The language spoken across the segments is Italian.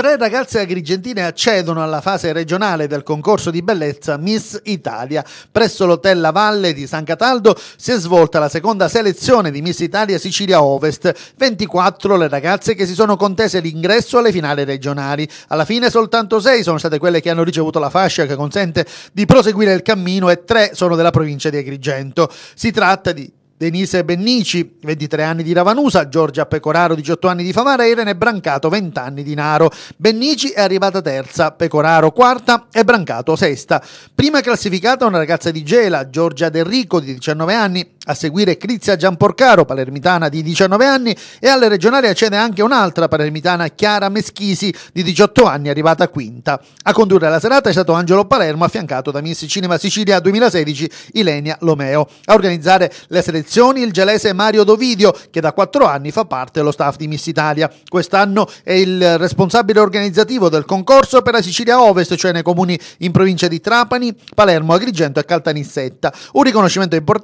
Tre ragazze agrigentine accedono alla fase regionale del concorso di bellezza Miss Italia. Presso l'Hotel La Valle di San Cataldo si è svolta la seconda selezione di Miss Italia Sicilia Ovest. 24 le ragazze che si sono contese l'ingresso alle finali regionali. Alla fine soltanto 6 sono state quelle che hanno ricevuto la fascia che consente di proseguire il cammino e 3 sono della provincia di Agrigento. Si tratta di Denise Bennici, 23 anni di Ravanusa, Giorgia Pecoraro, 18 anni di Favara e Irene Brancato, 20 anni di Naro. Bennici è arrivata terza, Pecoraro quarta e Brancato sesta. Prima classificata una ragazza di Gela, Giorgia Del Rico, di 19 anni, a seguire Crizia Gianporcaro, palermitana di 19 anni, e alle regionali accede anche un'altra palermitana, Chiara Meschisi, di 18 anni, arrivata quinta. A condurre la serata è stato Angelo Palermo, affiancato da Miss Cinema Sicilia 2016, Ilenia Lomeo. A organizzare le selezioni il gelese Mario Dovidio, che da 4 anni fa parte dello staff di Miss Italia. Quest'anno è il responsabile organizzativo del concorso per la Sicilia Ovest, cioè nei comuni in provincia di Trapani, Palermo, Agrigento e Caltanissetta. Un riconoscimento importante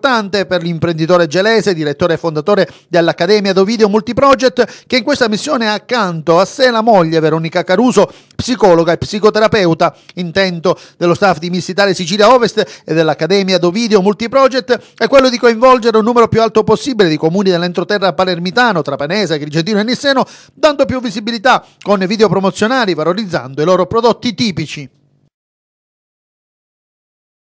per l'informazione imprenditore gelese, direttore e fondatore dell'Accademia Dovidio Multiproject, che in questa missione ha accanto a sé la moglie Veronica Caruso, psicologa e psicoterapeuta, intento dello staff di Miss Italia Sicilia Ovest e dell'Accademia Dovidio Multiproject è quello di coinvolgere un numero più alto possibile di comuni dell'entroterra palermitano, trapanese, grigentino e nisseno, dando più visibilità con video promozionali, valorizzando i loro prodotti tipici.